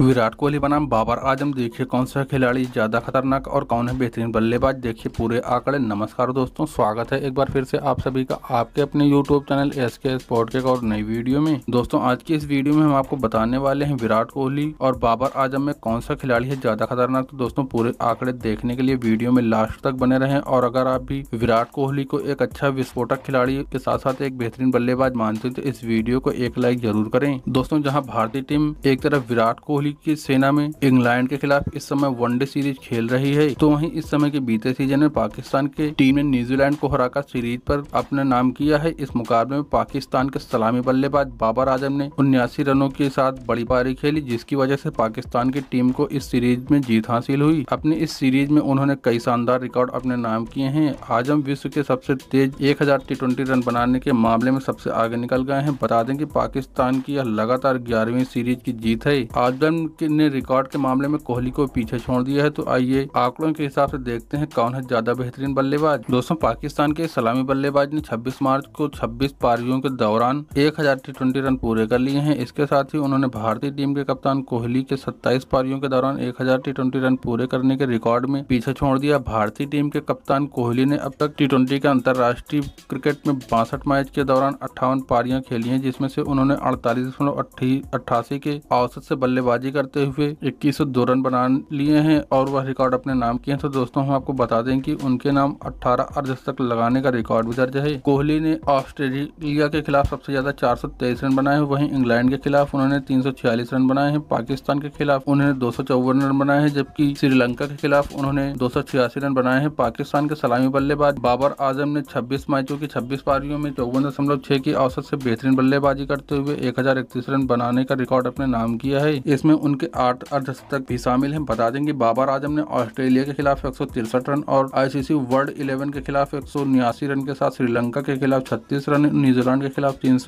विराट कोहली बनाम बाबर आजम देखिए कौन सा खिलाड़ी ज़्यादा खतरनाक और कौन है बेहतरीन बल्लेबाज देखिए पूरे आंकड़े नमस्कार दोस्तों स्वागत है एक बार फिर से आप सभी का आपके अपने YouTube channel S K sport के और नई वीडियो में दोस्तों आज की इस वीडियो में हम आपको बताने वाले हैं विराट कोहली और बाबर आजम में कौन सा खिलाड़ी है ज़्यादा खतरनाक तो दोस्तों पूरे आंकड़े देखने के लिए वीडियो में लास्ट तक बने रहे और अगर आप भी विराट कोहली को एक अच्छा विस्फोटक खिलाड़ी के साथ साथ एक बेहतरीन बल्लेबाज मानते हैं तो इस वीडियो को एक लाइक जरूर करें दोस्तों जहाँ भारतीय टीम एक तरफ विराट कोहली कोहली की सेना में इंग्लैंड के खिलाफ इस समय वनडे सीरीज खेल रही है तो वहीं इस समय के बीते सीजन में पाकिस्तान के टीम ने न्यूजीलैंड को हराकर सीरीज पर अपना नाम किया है इस मुकाबले में पाकिस्तान के सलामी बल्लेबाज बाबर आजम ने उन्यासी रनों के साथ बड़ी पारी खेली जिसकी वजह ऐसी पाकिस्तान की टीम को इस सीरीज में जीत हासिल हुई अपनी इस सीरीज में उन्होंने कई शानदार रिकॉर्ड अपने नाम किए हैं आजम विश्व के सबसे तेज एक हजार रन बनाने के मामले में सबसे आगे निकल गए हैं बता दें कि पाकिस्तान की यह लगातार ग्यारहवीं सीरीज की जीत है आजम ने रिकॉर्ड के मामले में कोहली को पीछे छोड़ दिया है तो आइए आंकड़ों के हिसाब से देखते हैं कौन है ज्यादा बेहतरीन बल्लेबाज दोस्तों पाकिस्तान के सलामी बल्लेबाज ने 26 मार्च को 26 पारियों के दौरान हजार टी रन पूरे कर लिए हैं इसके साथ ही उन्होंने भारतीय टीम के कप्तान कोहली के 27 पारियों के दौरान एक टी रन पूरे करने के रिकॉर्ड में पीछे छोड़ दिया भारतीय टीम के कप्तान कोहली ने अब तक टी के अंतर्राष्ट्रीय क्रिकेट में बासठ मैच के दौरान अट्ठावन पारियां खेली है जिसमे से उन्होंने अड़तालीस के औसत से बल्लेबाज बल्लेबाजी करते हुए इक्कीस रन बना लिए हैं और वह रिकॉर्ड अपने नाम किए हैं तो दोस्तों हम आपको बता दें कि उनके नाम 18 अर्ध तक लगाने का रिकॉर्ड भी दर्ज है कोहली ने ऑस्ट्रेलिया के खिलाफ सबसे ज्यादा चार रन बनाए हैं वहीं इंग्लैंड के खिलाफ उन्होंने तीन रन बनाए हैं पाकिस्तान के खिलाफ उन्होंने दो रन बनाए हैं जबकि श्रीलंका के खिलाफ उन्होंने दो रन बनाए हैं पाकिस्तान के सलामी बल्लेबाज बाबर आजम ने छब्बीस मैचों की छब्बीस पारियों में चौवन दशमलव छह की औसत से बेहतरीन बल्लेबाजी करते हुए एक रन बनाने का रिकॉर्ड अपने नाम किया है इसमें जिसमें उनके आठ अर्धशतक भी शामिल हैं बता दें कि बाबर आजम ने ऑस्ट्रेलिया के खिलाफ एक रन और आईसीसी वर्ल्ड इलेवन के खिलाफ एक रन के साथ श्रीलंका के खिलाफ छत्तीस रन न्यूजीलैंड के खिलाफ तीन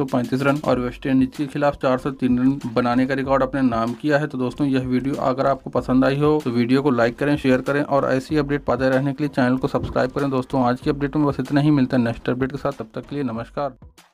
रन और वेस्ट इंडीज के खिलाफ चार रन बनाने का रिकॉर्ड अपने नाम किया है तो दोस्तों यह वीडियो अगर आपको पसंद आई हो तो वीडियो को लाइक करें शेयर करें और ऐसी अपडेट पाते रहने के लिए चैनल को सब्सक्राइब करें दोस्तों आज की अपडेट में बस इतना ही मिलता है नेक्स्ट अपडेट के साथ तब तक के लिए नमस्कार